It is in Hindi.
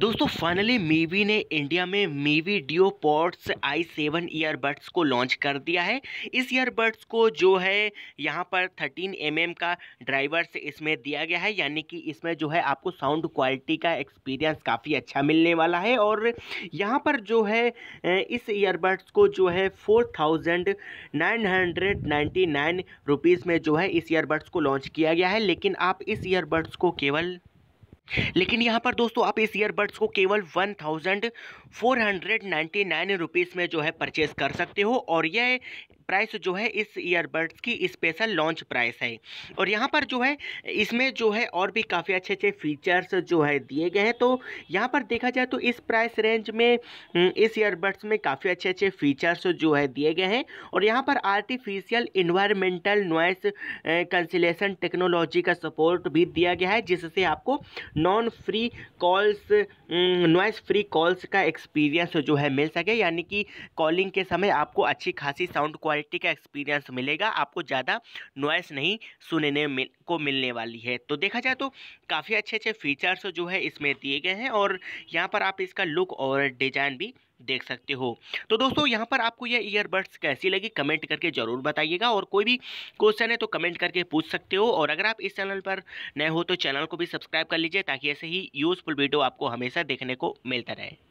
दोस्तों फाइनली मीवी ने इंडिया में Mivi DuoPods i seven earbuds को लॉन्च कर दिया है इस ईयरबड्स को जो है यहाँ पर 13 एम mm का ड्राइवर से इसमें दिया गया है यानी कि इसमें जो है आपको साउंड क्वालिटी का एक्सपीरियंस काफ़ी अच्छा मिलने वाला है और यहाँ पर जो है इस ईयरबड्स को जो है four thousand nine hundred ninety nine rupees में जो है इस ईयरबड्स को लॉन्च किया गया है लेकिन आप इस ईयरबड्स को केवल लेकिन यहाँ पर दोस्तों आप इस ईयरबड्स को केवल one thousand four hundred ninety nine rupees में जो है परचेज़ कर सकते हो और यह प्राइस जो है इस ईयरबड्स की स्पेशल लॉन्च प्राइस है और यहाँ पर जो है इसमें जो है और भी काफ़ी अच्छे अच्छे फीचर्स जो है दिए गए हैं तो यहाँ पर देखा जाए तो इस प्राइस रेंज में हम्म, इस ईयरबड्स में काफ़ी अच्छे अच्छे फीचर्स जो है दिए गए हैं और यहाँ पर artificial environmental noise cancellation technology का सपोर्ट भी दिया गया है जिससे आपको non free calls noise free calls का एक्सपीरियंस जो है मिल सके यानी कि कॉलिंग के समय आपको अच्छी खासी साउंड क्वालिटी क्वालिटी का एक्सपीरियंस मिलेगा आपको ज़्यादा नॉइस नहीं सुनने मिल, को मिलने वाली है तो देखा जाए तो काफ़ी अच्छे अच्छे फीचर्स जो है इसमें दिए गए हैं और यहाँ पर आप इसका लुक और डिज़ाइन भी देख सकते हो तो दोस्तों यहाँ पर आपको यह ईयरबड्स कैसी लगी कमेंट करके ज़रूर बताइएगा और कोई भी क्वेश्चन है तो कमेंट करके पूछ सकते हो और अगर आप इस चैनल पर नए हो तो चैनल को भी सब्सक्राइब कर लीजिए ताकि ऐसे ही यूज़फुल वीडियो आपको हमेशा देखने को मिलता रहे